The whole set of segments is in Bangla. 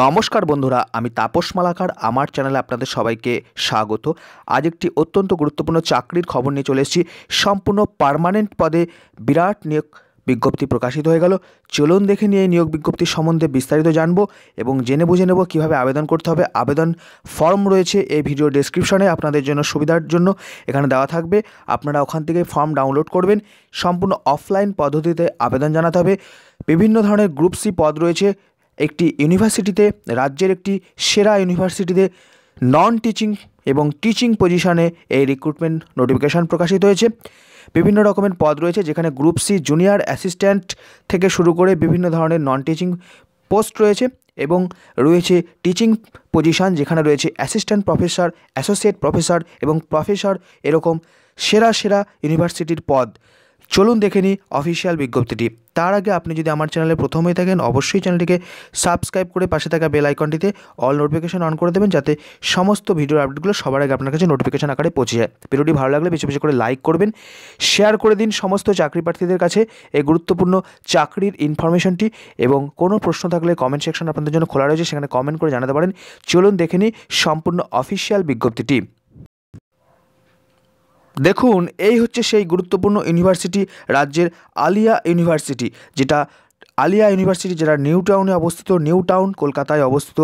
নমস্কার বন্ধুরা আমি তাপস মালাকার আমার চ্যানেলে আপনাদের সবাইকে স্বাগত আজ একটি অত্যন্ত গুরুত্বপূর্ণ চাকরির খবর নিয়ে চলে এসেছি সম্পূর্ণ পারমানেন্ট পদে বিরাট নিয়োগ বিজ্ঞপ্তি প্রকাশিত হয়ে গেল চলুন দেখে নিয়ে নিয়োগ বিজ্ঞপ্তি সম্বন্ধে বিস্তারিত জানব এবং জেনে বুঝে নেব কীভাবে আবেদন করতে হবে আবেদন ফর্ম রয়েছে এই ভিডিও ডেসক্রিপশনে আপনাদের জন্য সুবিধার জন্য এখানে দেওয়া থাকবে আপনারা ওখান থেকে ফর্ম ডাউনলোড করবেন সম্পূর্ণ অফলাইন পদ্ধতিতে আবেদন জানাতে হবে বিভিন্ন ধরনের গ্রুপ সি পদ রয়েছে একটি ইউনিভার্সিটিতে রাজ্যের একটি সেরা ইউনিভার্সিটিতে নন টিচিং এবং টিচিং পজিশনে এই রিক্রুটমেন্ট নোটিফিকেশান প্রকাশিত হয়েছে বিভিন্ন রকমের পদ রয়েছে যেখানে গ্রুপ সি জুনিয়র অ্যাসিস্ট্যান্ট থেকে শুরু করে বিভিন্ন ধরনের নন টিচিং পোস্ট রয়েছে এবং রয়েছে টিচিং পজিশান যেখানে রয়েছে অ্যাসিস্ট্যান্ট প্রফেসর অ্যাসোসিয়েট প্রফেসর এবং প্রফেসর এরকম সেরা সেরা ইউনিভার্সিটির পদ চলুন দেখে নিই অফিসিয়াল বিজ্ঞপ্তিটি তার আগে আপনি যদি আমার চ্যানেলে প্রথম হয়ে থাকেন অবশ্যই চ্যানেলটিকে সাবস্ক্রাইব করে পাশে থাকা বেল আইকনটিতে অল নোটিফিকেশন অন করে দেবেন যাতে সমস্ত ভিডিওর আপডেটগুলো সবার আগে আপনার কাছে নোটিফিকেশন আকারে পৌঁছে যায় ভিডিওটি ভালো লাগলে বেশি বেশি করে লাইক করবেন শেয়ার করে দিন সমস্ত চাকরি প্রার্থীদের কাছে এই গুরুত্বপূর্ণ চাকরির ইনফরমেশনটি এবং কোনো প্রশ্ন থাকলে কমেন্ট সেকশন আপনাদের জন্য খোলা রয়েছে সেখানে কমেন্ট করে জানাতে পারেন চলুন দেখে নিই সম্পূর্ণ অফিসিয়াল বিজ্ঞপ্তিটি দেখুন এই হচ্ছে সেই গুরুত্বপূর্ণ ইউনিভার্সিটি রাজ্যের আলিয়া ইউনিভার্সিটি যেটা আলিয়া ইউনিভার্সিটি যেটা নিউ টাউনে অবস্থিত নিউ টাউন কলকাতায় অবস্থিত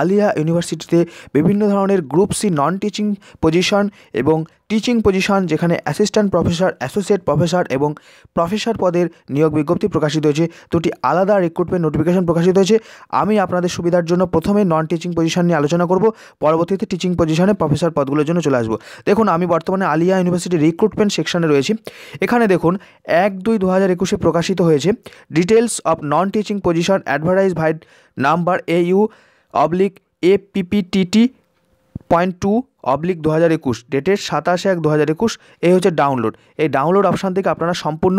আলিয়া ইউনিভার্সিটিতে বিভিন্ন ধরনের group C non teaching position এবং টিচিং পজিশন যেখানে অ্যাসিস্ট্যান্ট প্রফেসর অ্যাসোসিয়েট প্রফেসর এবং প্রফেসর পদের নিয়োগ বিজ্ঞপ্তি প্রকাশিত হয়েছে দুটি আলাদা রিক্রুটমেন্ট নোটিফিকেশন প্রকাশিত হয়েছে আমি আপনাদের সুবিধার জন্য প্রথমে নন টিচিং পজিশন নিয়ে আলোচনা করব পরবর্তীতে টিচিং পজিশনে প্রফেসর পদগুলোর জন্য চলে আসবো দেখুন আমি বর্তমানে আলিয়া ইউনিভার্সিটি রিক্রুটমেন্ট সেকশনে রয়েছি এখানে দেখুন এক দুই দু হাজার একুশে প্রকাশিত হয়েছে details of non teaching position advertise vide number A U oblique APPTT point two oblique দু হাজার একুশ ডেটের সাতাশ এক দু হাজার একুশ এই হচ্ছে ডাউনলোড এই ডাউনলোড অপশান থেকে আপনারা সম্পূর্ণ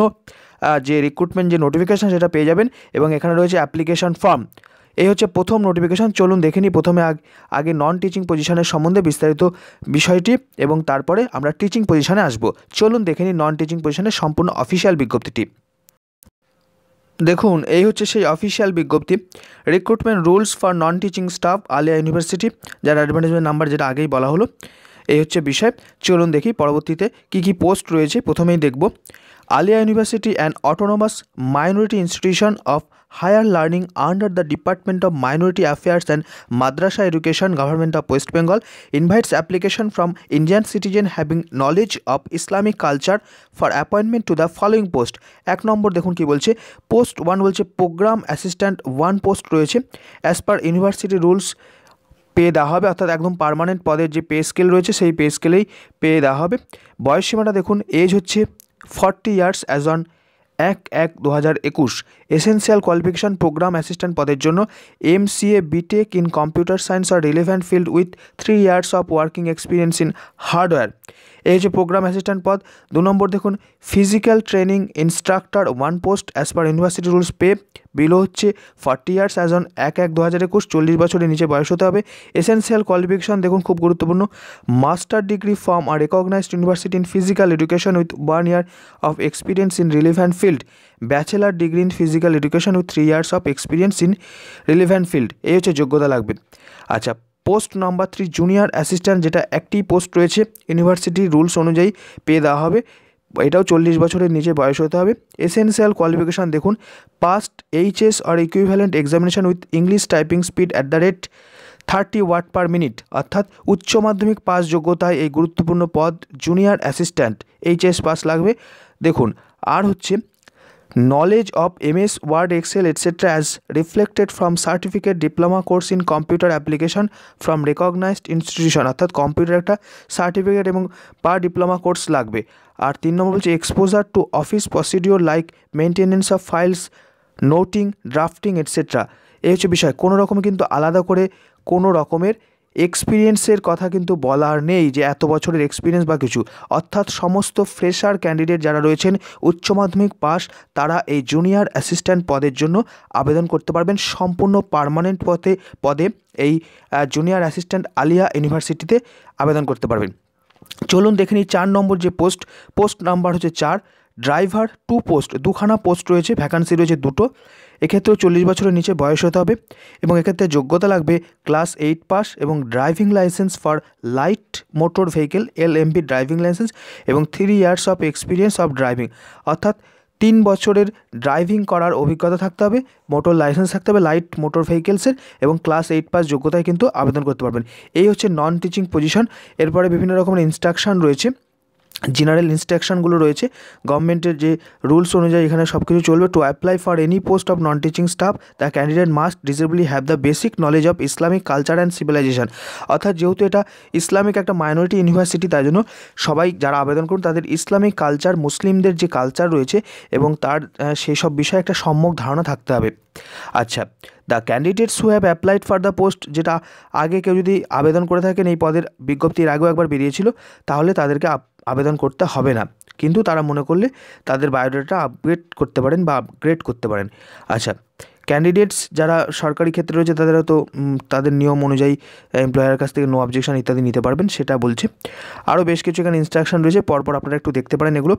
যে রিক্রুটমেন্ট যে নোটিফিকেশান সেটা পেয়ে যাবেন এবং এখানে রয়েছে অ্যাপ্লিকেশান ফর্ম এই হচ্ছে প্রথম নোটিফিকেশান চলুন দেখে নিই প্রথমে আগে নন টিচিং পজিশনের সম্বন্ধে বিস্তারিত বিষয়টি এবং তারপরে আমরা টিচিং পজিশনে আসব চলুন দেখে নিই নন টিচিং পজিশনের সম্পূর্ণ অফিসিয়াল বিজ্ঞপ্তিটি দেখুন এই হচ্ছে সেই অফিসিয়াল বিজ্ঞপ্তি recruitment rules for non teaching staff Aliah university যার অ্যাডভার্টাইজমেন্ট নাম্বার যেটা আগেই বলা হলো এই হচ্ছে বিষয় চলুন দেখি পরবর্তীতে কি কি পোস্ট রয়েছে প্রথমেই দেখব Aliah university and autonomous minority institution of higher learning under the department of minority affairs and madrasah education government of West Bengal invites application from Indian citizen having knowledge of Islamic culture for appointment to the following post এক নম্বর দেখুন কি বলছে পোস্ট ওয়ান বলছে প্রোগ্রাম অ্যাসিস্ট্যান্ট ওয়ান পোস্ট রয়েছে অ্যাজ পার ইউনিভার্সিটি রুলস পেয়ে দেওয়া হবে অর্থাৎ একদম পারমানেন্ট পদের যে পে স্কেল রয়েছে সেই পে স্কেলেই পেয়ে দেওয়া হবে বয়স সীমাটা দেখুন এজ হচ্ছে ফর্টি ইয়ার্স অ্যাজ অন এক এক দু হাজার একুশ এসেন্সিয়াল কোয়ালিফিকেশান প্রোগ্রাম অ্যাসিস্ট্যান্ট পদের জন্য M C A BTech in computer science or relevant field with three years of working experience in hardware এই যে প্রোগ্রাম অ্যাসিস্ট্যান্ট পদ দু নম্বর দেখুন physical training instructor one post as per university rules pay below হচ্ছে ফর্টি ইয়ার্স অ্যাজ অন এক এক দু হাজার একুশ চল্লিশ বছরের নিচে বয়স হতে হবে এসেন্সিয়াল কোয়ালিফিকেশন দেখুন খুব গুরুত্বপূর্ণ master degree from or recognized university in physical education with one year of experience in relevant field bachelor degree in physical education with three years of experience in relevant field এই হচ্ছে যোগ্যতা লাগবে আচ্ছা post number three junior assistant যেটা একটি পোস্ট রয়েছে ইউনিভার্সিটির রুলস অনুযায়ী পেয়ে দেওয়া হবে এটাও চল্লিশ বছরের নিচে বয়স হতে হবে এসেন্সিয়াল কোয়ালিফিকেশান দেখুন passed HS or equivalent examination with English typing speed at the rate thirty word per minute অর্থাৎ উচ্চ মাধ্যমিক পাস যোগ্যতায় এই গুরুত্বপূর্ণ পদ জুনিয়র অ্যাসিস্ট্যান্ট এইচএস পাস লাগবে দেখুন আর হচ্ছে knowledge of MS Word, Excel, etc. as reflected from certificate diploma course in computer application from recognized institution অর্থাৎ কম্পিউটার একটা সার্টিফিকেট এবং পার ডিপ্লোমা কোর্স লাগবে আর তিন নম্বর বলছে exposure to office procedure like maintenance of files noting drafting etcetera এই হচ্ছে বিষয় কোনো রকম কিন্তু আলাদা করে কোনো রকমের এক্সপিরিয়েন্সের কথা কিন্তু বলার নেই যে এত বছরের এক্সপিরিয়েন্স বা কিছু অর্থাৎ সমস্ত ফ্রেশার ক্যান্ডিডেট যারা রয়েছেন উচ্চ মাধ্যমিক পাস তারা এই জুনিয়র অ্যাসিস্ট্যান্ট পদের জন্য আবেদন করতে পারবেন সম্পূর্ণ পারমানেন্ট পথে পদে এই জুনিয়র অ্যাসিস্ট্যান্ট আলিয়া ইউনিভার্সিটিতে আবেদন করতে পারবেন চলুন দেখে নিই চার নম্বর যে পোস্ট পোস্ট নাম্বার হচ্ছে চার ড্রাইভার টু পোস্ট দুখানা পোস্ট রয়েছে ভ্যাকান্সি রয়েছে দুটো এক্ষেত্রেও চল্লিশ বছরের নিচে বয়স হতে হবে এবং এক্ষেত্রে যোগ্যতা লাগবে ক্লাস এইট পাস এবং driving licence for light motor vehicle L MB driving licence এবং three years of experience of driving অর্থাৎ তিন বছরের ড্রাইভিং করার অভিজ্ঞতা থাকতে হবে মোটর লাইসেন্স থাকতে হবে লাইট মোটর ভেহিকেলসের এবং ক্লাস এইট পাস যোগ্যতায় কিন্তু আবেদন করতে পারবেন এই হচ্ছে নন টিচিং পজিশন এরপরে বিভিন্ন রকমের ইনস্ট্রাকশান রয়েছে জেনারেল ইনস্ট্রাকশানগুলো রয়েছে গভর্নমেন্টের যে রুলস অনুযায়ী এখানে সব কিছু চলবে to apply for any post of non teaching staff the candidate must desirably have the basic knowledge of Islamic culture and civilisation অর্থাৎ যেহেতু এটা ইসলামিক একটা মাইনরিটি ইউনিভার্সিটি তাই জন্য সবাই যারা আবেদন করুন তাদের ইসলামিক কালচার মুসলিমদের যে কালচার রয়েছে এবং তার সেই সব বিষয়ে একটা সম্যক ধারণা থাকতে হবে আচ্ছা the candidates who have applied for the post যেটা আগে কেউ যদি আবেদন করে থাকেন এই পদের বিজ্ঞপ্তির আগেও একবার বেরিয়েছিল তাহলে তাদেরকে আবেদন করতে হবে না কিন্তু তারা মনে করলে তাদের বায়োডাটা আপগ্রেড করতে পারেন বা আপগ্রেড করতে পারেন আচ্ছা ক্যান্ডিডেটস যারা সরকারি ক্ষেত্রে রয়েছে তাদের তো তাদের নিয়ম অনুযায়ী এমপ্লয়ার কাছ থেকে নো অবজেকশন ইত্যাদি নিতে পারবেন সেটা বলছে আরও বেশ কিছু এখানে ইনস্ট্রাকশন রয়েছে পরপর আপনারা একটু দেখতে পারেন এগুলো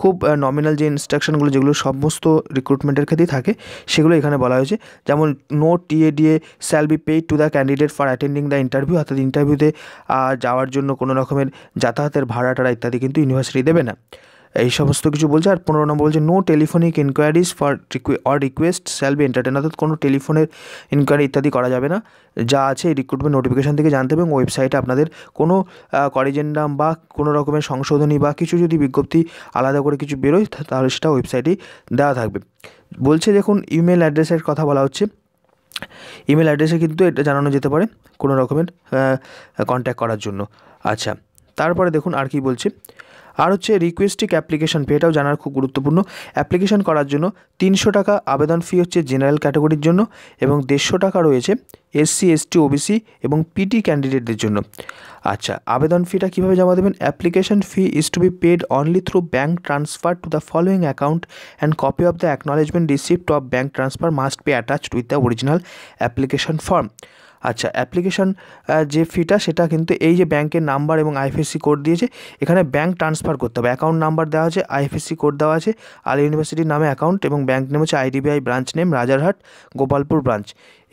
খুব নমিনাল যে ইনস্ট্রাকশনগুলো যেগুলো সমস্ত রিক্রুটমেন্টের ক্ষেত্রেই থাকে সেগুলো এখানে বলা হয়েছে যেমন no TA DA shall be paid to the candidate for attending the interview অর্থাৎ ইন্টারভিউতে যাওয়ার জন্য কোনো রকমের যাতায়াতের ভাড়া টাড়া ইত্যাদি কিন্তু ইউনিভার্সিটি দেবে না এই সমস্ত কিছু বলছে আর পনেরো নম্বর বলছে no telephonic inquiries for or request shall be entertain অর্থাৎ কোনো টেলিফোনের ইনকোয়ারি ইত্যাদি করা যাবে না যা আছে এই রিক্রুটমেন্ট নোটিফিকেশান থেকে জানতে হবে এবং ওয়েবসাইটে আপনাদের কোনো করিজেন্ডাম বা কোনো রকমের সংশোধনী বা কিছু যদি বিজ্ঞপ্তি আলাদা করে কিছু বেরোয় তাহলে সেটা ওয়েবসাইটেই দেওয়া থাকবে বলছে দেখুন ইমেল অ্যাড্রেসের কথা বলা হচ্ছে ইমেল অ্যাড্রেসে কিন্তু এটা জানানো যেতে পারে কোনো রকমের কন্ট্যাক্ট করার জন্য আচ্ছা তারপরে দেখুন আর কি বলছে আর হচ্ছে রিকোয়েস্টিক অ্যাপ্লিকেশন ফি এটাও জানার খুব গুরুত্বপূর্ণ অ্যাপ্লিকেশন করার জন্য তিনশো টাকা আবেদন ফি হচ্ছে জেনারেল ক্যাটাগরির জন্য এবং দেড়শো টাকা রয়েছে এসসি এসটি ওবিসি এবং পিটি ক্যান্ডিডেটদের জন্য আচ্ছা আবেদন ফিটা কীভাবে জমা দেবেন application fee is to be paid only through bank transfer to the following account and copy of the acknowledgement receipt of bank transfer must be attached with the original application form আচ্ছা অ্যাপ্লিকেশান যে ফিটা সেটা কিন্তু এই যে ব্যাংকের নাম্বার এবং আইএফএসি কোড দিয়েছে এখানে ব্যাংক ট্রান্সফার করতে হবে অ্যাকাউন্ট নাম্বার দেওয়া আছে আইএফএসি কোড দেওয়া আছে আল ইউনিভার্সিটির নামে অ্যাকাউন্ট এবং ব্যাংক নেম হচ্ছে IDBI branch name Rajarhat Gopalpur branch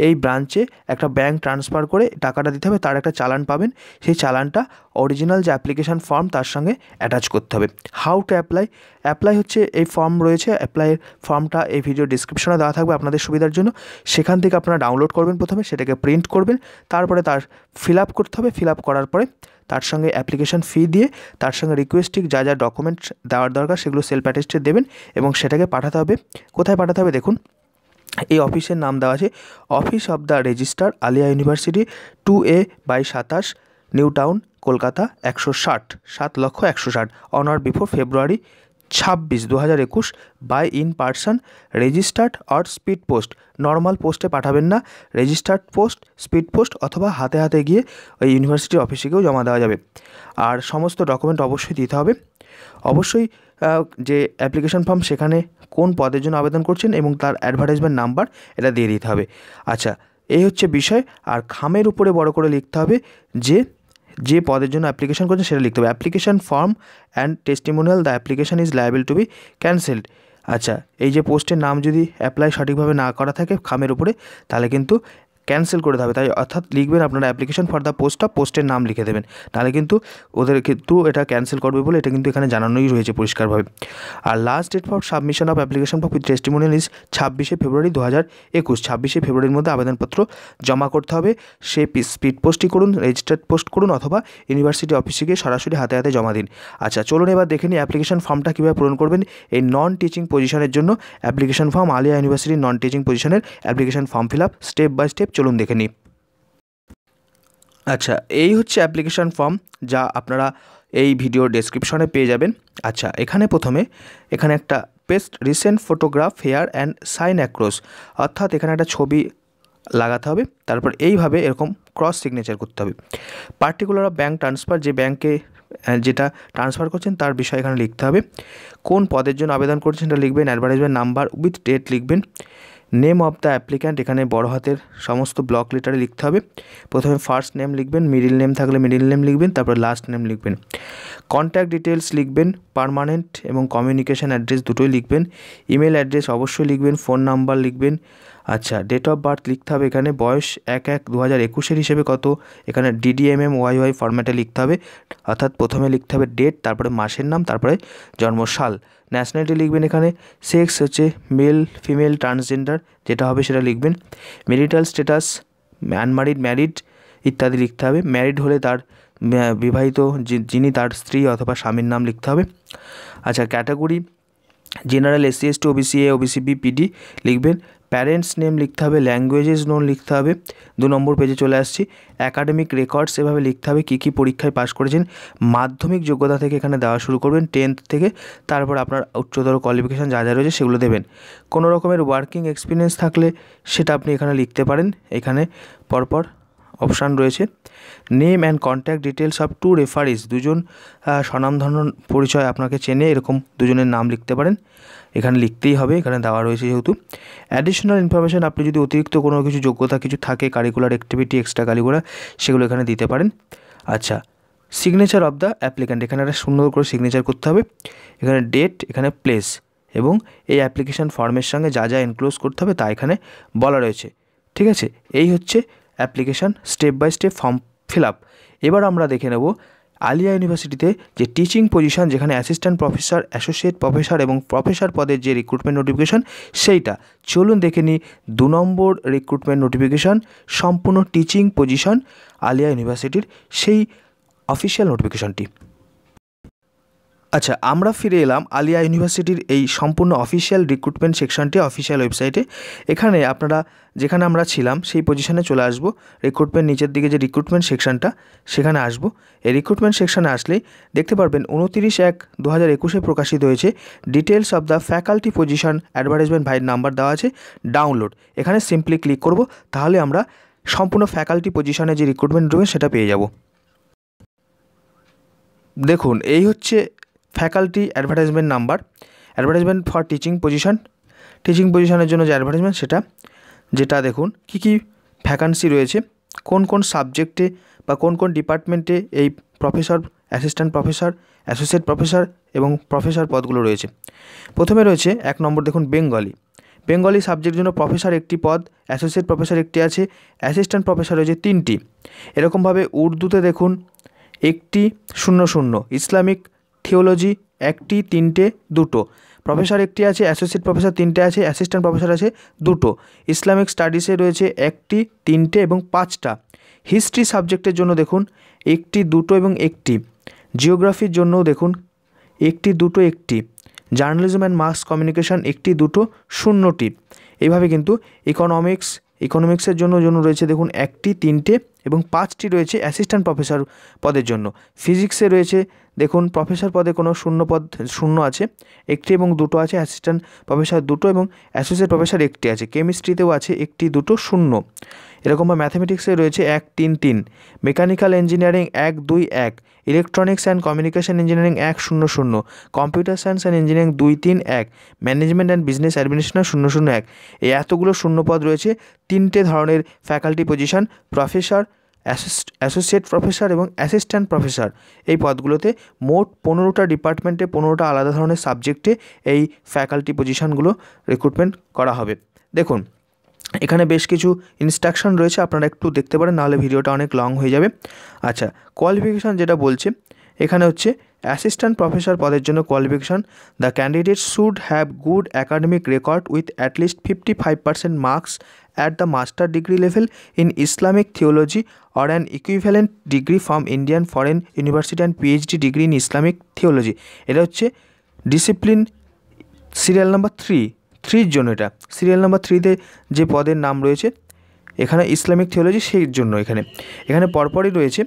এই ব্রাঞ্চে একটা ব্যাংক ট্রান্সফার করে টাকাটা দিতে হবে তার একটা চালান পাবেন সেই চালানটা অরিজিনাল যে অ্যাপ্লিকেশান ফর্ম তার সঙ্গে অ্যাটাচ করতে হবে হাউ টু অ্যাপ্লাই অ্যাপ্লাই হচ্ছে এই ফর্ম রয়েছে অ্যাপ্লাইয়ের ফর্মটা এই ভিডিও ডিসক্রিপশনে দেওয়া থাকবে আপনাদের সুবিধার জন্য সেখান থেকে আপনারা ডাউনলোড করবেন প্রথমে সেটাকে প্রিন্ট করবেন তারপরে তার ফিল আপ করতে হবে ফিল আপ করার পরে তার সঙ্গে অ্যাপ্লিকেশান ফি দিয়ে তার সঙ্গে রিকোয়েস্টিক যা যা ডকুমেন্টস দেওয়ার দরকার সেগুলো সেলফ অ্যাটেস্টে দেবেন এবং সেটাকে পাঠাতে হবে কোথায় পাঠাতে হবে দেখুন এই অফিসের নাম দেওয়া আছে office of the registrar Aliah university two A by সাতাশ নিউ টাউন কলকাতা একশো ষাট সাত লক্ষ একশো ষাট অন আর বিফোর ফেব্রুয়ারি ছাব্বিশ দু হাজার একুশ by in person registered or speed post normal পোস্টে পাঠাবেন না রেজিস্টার্ড পোস্ট স্পিড পোস্ট অথবা হাতে হাতে গিয়ে ওই ইউনিভার্সিটি অফিসে গিয়েও জমা দেওয়া যাবে আর সমস্ত ডকুমেন্ট অবশ্যই দিতে হবে অবশ্যই যে অ্যাপ্লিকেশন ফর্ম সেখানে কোন পদের জন্য আবেদন করছেন এবং তার অ্যাডভার্টাইজমেন্ট নাম্বার এটা দিয়ে দিতে হবে আচ্ছা এই হচ্ছে বিষয় আর খামের উপরে বড় করে লিখতে হবে যে যে পদের জন্য অ্যাপ্লিকেশন করছেন সেটা লিখতে হবে application form and testimonial the application is liable to be cancelled আচ্ছা এই যে পোস্টের নাম যদি অ্যাপ্লাই সঠিকভাবে না করা থাকে খামের উপরে তাহলে কিন্তু ক্যান্সেল করে দেবে তাই অর্থাৎ লিখবেন আপনারা অ্যাপ্লিকেশন ফর দ্য পোস্টটা অফ পোস্টের নাম লিখে দেবেন তাহলে কিন্তু ওদের ক্ষেত্রেও এটা ক্যান্সেল করবে বলে এটা কিন্তু এখানে জানানোই রয়েছে পরিষ্কারভাবে আর last date for submission of application for testimonial is ছাব্বিশে ফেব্রুয়ারি দু হাজার একুশ ছাব্বিশে ফেব্রুয়ারির মধ্যে আবেদনপত্র জমা করতে হবে সে স্পিড পোস্টই করুন রেজিস্টার্ড পোস্ট করুন অথবা ইউনিভার্সিটি অফিসে গিয়ে সরাসরি হাতে হাতে জমা দিন আচ্ছা চলুন এবার দেখে নিই অ্যাপ্লিকেশন ফর্মটা কীভাবে পূরণ করবেন এই নন টিচিং পজিশনের জন্য অ্যাপ্লিকেশন ফর্ম আলিয়া ইউনিভার্সিটির নন টিচিং পজিশনের application form fill up step by step চলুন দেখে নিই আচ্ছা এই হচ্ছে অ্যাপ্লিকেশান ফর্ম যা আপনারা এই ভিডিও ডেসক্রিপশনে পেয়ে যাবেন আচ্ছা এখানে প্রথমে এখানে একটা paste recent photograph here and sign across অর্থাৎ এখানে একটা ছবি লাগাতে হবে তারপর এইভাবে এরকম ক্রস সিগনেচার করতে হবে পার্টিকুলার অফ ব্যাঙ্ক ট্রান্সফার যে ব্যাংকে যেটা ট্রান্সফার করছেন তার বিষয়ে এখানে লিখতে হবে কোন পদের জন্য আবেদন করছেন সেটা লিখবেন অ্যাডভার্টাইজমেন্ট নাম্বার উইথ ডেট লিখবেন নেম অফ দ্য অ্যাপ্লিক্যান্ট এখানে বড় হাতের সমস্ত ব্লক লেটারে লিখতে হবে প্রথমে ফার্স্ট নেম লিখবেন মিডিল নেম থাকলে মিডিল নেম লিখবেন তারপর লাস্ট নেম লিখবেন কন্ট্যাক্ট ডিটেলস লিখবেন পারমানেন্ট এবং কমিউনিকেশান অ্যাড্রেস দুটোই লিখবেন ইমেল অ্যাড্রেস অবশ্যই লিখবেন ফোন নাম্বার লিখবেন আচ্ছা ডেট অফ বার্থ লিখতে হবে এখানে বয়স এক এক দু হাজার একুশের হিসেবে কত এখানে ডিডিএমএম ওয়াই ওয়াই ফর্ম্যাটে লিখতে হবে অর্থাৎ প্রথমে লিখতে হবে ডেট তারপরে মাসের নাম তারপরে জন্মসাল ন্যাশনালিটি লিখবেন এখানে সেক্স হচ্ছে মেল ফিমেল ট্রান্সজেন্ডার যেটা হবে সেটা লিখবেন মেরিটাল স্ট্যাটাস আনমারিড ম্যারিড ইত্যাদি লিখতে হবে ম্যারিড হলে তার বিবাহিত যিনি তার স্ত্রী অথবা স্বামীর নাম লিখতে হবে আচ্ছা category general SC ST OBC A OBC B PD লিখবেন প্যারেন্টস নেম লিখতে হবে ল্যাঙ্গুয়েজেস নোন লিখতে হবে দু নম্বর পেজে চলে আসছি অ্যাকাডেমিক রেকর্ডস এভাবে লিখতে হবে কী কী পরীক্ষায় পাশ করেছেন মাধ্যমিক যোগ্যতা থেকে এখানে দেওয়া শুরু করবেন টেন্থ থেকে তারপর আপনার উচ্চতর কোয়ালিফিকেশান যা যা রয়েছে সেগুলো দেবেন কোনো রকমের ওয়ার্কিং এক্সপিরিয়েন্স থাকলে সেটা আপনি এখানে লিখতে পারেন এখানে পরপর অপশান রয়েছে name and contact details of two referees দুজন স্বনামধন্য পরিচয় আপনাকে চেনে এরকম দুজনের নাম লিখতে পারেন এখানে লিখতেই হবে এখানে দেওয়া রয়েছে যেহেতু অ্যাডিশনাল ইনফরমেশান আপনি যদি অতিরিক্ত কোনো কিছু যোগ্যতা কিছু থাকে কারিকুলার অ্যাক্টিভিটি এক্সট্রা কারিকুলার সেগুলো এখানে দিতে পারেন আচ্ছা সিগনেচার অফ দ্য অ্যাপ্লিক্যান্ট এখানে একটা সুন্দর করে সিগনেচার করতে হবে এখানে ডেট এখানে প্লেস এবং এই অ্যাপ্লিকেশান ফর্মের সঙ্গে যা যা এনক্লোজ করতে হবে তা এখানে বলা রয়েছে ঠিক আছে এই হচ্ছে application step by step form fill up এবার আমরা দেখে নেব আলিয়া ইউনিভার্সিটিতে যে টিচিং পজিশন যেখানে অ্যাসিস্ট্যান্ট প্রফেসর অ্যাসোসিয়েট প্রফেসর এবং প্রফেসর পদের যে রিক্রুটমেন্ট নোটিফিকেশান সেইটা চলুন দেখে নিই দু নম্বর রিক্রুটমেন্ট নোটিফিকেশন সম্পূর্ণ টিচিং পজিশন আলিয়া ইউনিভার্সিটির সেই অফিসিয়াল নোটিফিকেশনটি আচ্ছা আমরা ফিরে এলাম আলিয়া ইউনিভার্সিটির এই সম্পূর্ণ অফিসিয়াল রিক্রুটমেন্ট সেকশনটি অফিসিয়াল ওয়েবসাইটে এখানে আপনারা যেখানে আমরা ছিলাম সেই পজিশনে চলে আসব রিক্রুটমেন্ট নিচের দিকে যে রিক্রুটমেন্ট সেকশনটা সেখানে আসব এই রিক্রুটমেন্ট সেকশনে আসলে দেখতে পারবেন উনতিরিশ এক দু হাজার একুশে প্রকাশিত হয়েছে details of the faculty position advertisement ভাইয়ের নাম্বার দেওয়া আছে ডাউনলোড এখানে সিম্পলি ক্লিক করব তাহলে আমরা সম্পূর্ণ ফ্যাকাল্টি পজিশনে যে রিক্রুটমেন্ট রয়েছে সেটা পেয়ে যাব দেখুন এই হচ্ছে faculty advertisement number advertisement for teaching position teaching পজিশানের জন্য যে অ্যাডভার্টাইজমেন্ট সেটা যেটা দেখুন কি কি ভ্যাকান্সি রয়েছে কোন কোন সাবজেক্টে বা কোন কোন ডিপার্টমেন্টে এই professor assistant professor associate professor এবং প্রফেসর পদগুলো রয়েছে প্রথমে রয়েছে এক নম্বর দেখুন বেঙ্গলি বেঙ্গলি সাবজেক্টের জন্য প্রফেসর একটি পদ অ্যাসোসিয়েট প্রফেসর একটি আছে অ্যাসিস্ট্যান্ট প্রফেসর রয়েছে তিনটি এরকমভাবে উর্দুতে দেখুন একটি শূন্য শূন্য ইসলামিক থিওলজি একটি তিনটে দুটো প্রফেসর একটি আছে অ্যাসোসিয়েট প্রফেসর তিনটে আছে অ্যাসিস্ট্যান্ট প্রফেসর আছে দুটো ইসলামিক স্টাডিসে রয়েছে একটি তিনটে এবং পাঁচটা হিস্ট্রি সাবজেক্টের জন্য দেখুন একটি দুটো এবং একটি জিওগ্রাফির জন্যও দেখুন একটি দুটো একটি জার্নালিজম অ্যান্ড মাস কমিউনিকেশান একটি দুটো শূন্যটি এইভাবে কিন্তু ইকোনমিক্স ইকোনমিক্সের জন্য জন্য রয়েছে দেখুন একটি তিনটে এবং পাঁচটি রয়েছে অ্যাসিস্ট্যান্ট প্রফেসর পদের জন্য ফিজিক্সে রয়েছে দেখুন প্রফেসর পদে কোনো শূন্য পদ শূন্য আছে একটি এবং দুটো আছে অ্যাসিস্ট্যান্ট প্রফেসর দুটো এবং অ্যাসোসিয়েট প্রফেসর একটি আছে কেমিস্ট্রিতেও আছে একটি দুটো শূন্য এরকমভাবে ম্যাথামেটিক্সে রয়েছে এক তিন তিন মেকানিক্যাল ইঞ্জিনিয়ারিং এক দুই এক ইলেকট্রনিক্স অ্যান্ড কমিউনিকেশন ইঞ্জিনিয়ারিং এক শূন্য শূন্য কম্পিউটার সায়েন্স অ্যান্ড ইঞ্জিনিয়ারিং দুই তিন এক ম্যানেজমেন্ট অ্যান্ড বিজনেস অ্যাডমিনিস্ট্রেশন শূন্য শূন্য এক এই এতগুলো শূন্য পদ রয়েছে তিনটে ধরনের faculty position professor associate professor এবং অ্যাসিস্ট্যান্ট প্রফেসর এই পদগুলোতে মোট পনেরোটা ডিপার্টমেন্টে পনেরোটা আলাদা ধরনের সাবজেক্টে এই ফ্যাকাল্টি পজিশানগুলো রিক্রুটমেন্ট করা হবে দেখুন এখানে বেশ কিছু ইনস্ট্রাকশন রয়েছে আপনারা একটু দেখতে পারেন নাহলে ভিডিওটা অনেক লং হয়ে যাবে আচ্ছা কোয়ালিফিকেশান যেটা বলছে এখানে হচ্ছে অ্যাসিস্ট্যান্ট প্রফেসর পদের জন্য qualification the candidate should have good academic record with at least fifty five percent marks at the master degree level in Islamic theology or an equivalent degree from Indian foreign university and PhD degree in Islamic theology এটা হচ্ছে ডিসিপ্লিন সিরিয়াল নাম্বার থ্রি থ্রির জন্য এটা সিরিয়াল নাম্বার থ্রিতে যে পদের নাম রয়েছে এখানে ইসলামিক থিওলজি সেই জন্য এখানে এখানে পরপরই রয়েছে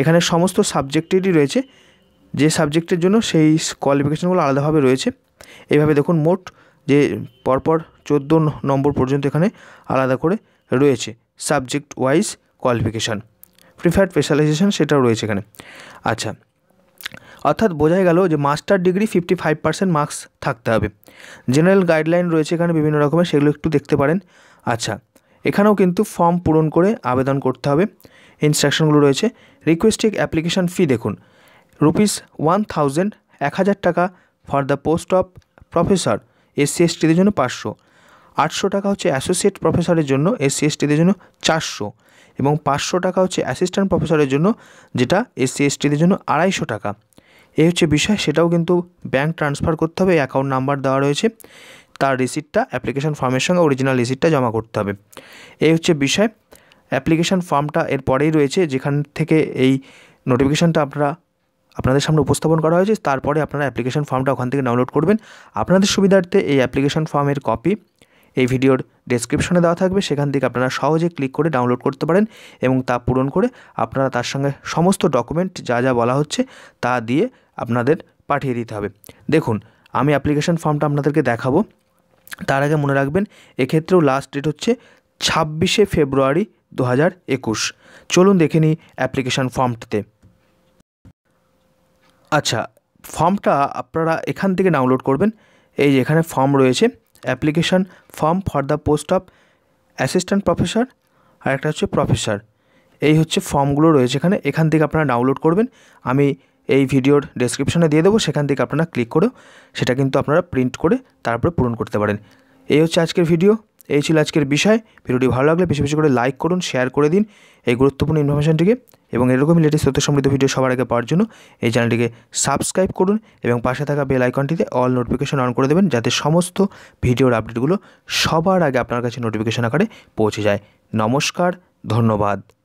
এখানে সমস্ত সাবজেক্টেরই রয়েছে যে সাবজেক্টের জন্য সেই কোয়ালিফিকেশানগুলো আলাদাভাবে রয়েছে এইভাবে দেখুন মোট যে পরপর চোদ্দো নম্বর পর্যন্ত এখানে আলাদা করে রয়েছে subject wise qualification preferred specialisation সেটাও রয়েছে এখানে আচ্ছা অর্থাৎ বোঝাই গেল যে master degree fifty five percent marks থাকতে হবে জেনারেল গাইডলাইন রয়েছে এখানে বিভিন্ন রকমের সেগুলো একটু দেখতে পারেন আচ্ছা এখানেও কিন্তু ফর্ম পূরণ করে আবেদন করতে হবে ইনস্ট্রাকশনগুলো রয়েছে রিকোয়েস্টিক অ্যাপ্লিকেশান ফি দেখুন রুপিস ওয়ান থাউজেন্ড এক হাজার টাকা for the post of professor SC এসটিদের জন্য পাঁচশো আটশো টাকা হচ্ছে অ্যাসোসিয়েট প্রফেসরের জন্য এসসি এসটিদের জন্য চারশো এবং পাঁচশো টাকা হচ্ছে অ্যাসিস্ট্যান্ট প্রফেসরের জন্য যেটা এসসি এসটিদের জন্য আড়াইশো টাকা এই হচ্ছে বিষয় সেটাও কিন্তু ব্যাংক ট্রান্সফার করতে হবে অ্যাকাউন্ট নাম্বার দেওয়া রয়েছে তার রিসিটটা অ্যাপ্লিকেশান ফর্মের সঙ্গে অরিজিনাল রিসিটটা জমা করতে হবে এই হচ্ছে বিষয় অ্যাপ্লিকেশন ফর্মটা এর পরেই রয়েছে যেখান থেকে এই নোটিফিকেশানটা আপনারা আপনাদের সামনে উপস্থাপন করা হয়েছে তারপরে আপনারা অ্যাপ্লিকেশান ফর্মটা ওখান থেকে ডাউনলোড করবেন আপনাদের সুবিধার্থে এই অ্যাপ্লিকেশন ফর্মের কপি এই ভিডিওর ডেসক্রিপশনে দেওয়া থাকবে সেখান থেকে আপনারা সহজে ক্লিক করে ডাউনলোড করতে পারেন এবং তা পূরণ করে আপনারা তার সঙ্গে সমস্ত ডকুমেন্ট যা যা বলা হচ্ছে তা দিয়ে আপনাদের পাঠিয়ে দিতে হবে দেখুন আমি অ্যাপ্লিকেশন ফর্মটা আপনাদেরকে দেখাবো তার আগে মনে রাখবেন এক্ষেত্রেও লাস্ট ডেট হচ্ছে ছাব্বিশে ফেব্রুয়ারি দু চলুন দেখে নিই অ্যাপ্লিকেশান ফর্মটিতে আচ্ছা ফর্মটা আপনারা এখান থেকে ডাউনলোড করবেন এই যে এখানে ফর্ম রয়েছে application form for the post of assistant professor আর একটা হচ্ছে প্রফেসর এই হচ্ছে ফর্মগুলো রয়েছে এখানে এখান থেকে আপনারা ডাউনলোড করবেন আমি এই ভিডিওর ডেসক্রিপশানে দিয়ে দেবো সেখান থেকে আপনারা ক্লিক করেও সেটা কিন্তু আপনারা প্রিন্ট করে তারপরে পূরণ করতে পারেন এই হচ্ছে আজকের ভিডিও এই ছিল আজকের বিষয় ভিডিওটি ভালো লাগলে বেশি বেশি করে লাইক করুন শেয়ার করে দিন এই গুরুত্বপূর্ণ ইনফরমেশানটিকে এবং এরকমই লেটেস্ট তথ্য সমৃদ্ধ ভিডিও সবার আগে পাওয়ার জন্য এই চ্যানেলটিকে সাবস্ক্রাইব করুন এবং পাশে থাকা বেল আইকনটিতে অল নোটিফিকেশন অন করে দেবেন যাতে সমস্ত ভিডিওর আপডেটগুলো সবার আগে আপনার কাছে নোটিফিকেশন আকারে পৌঁছে যায় নমস্কার ধন্যবাদ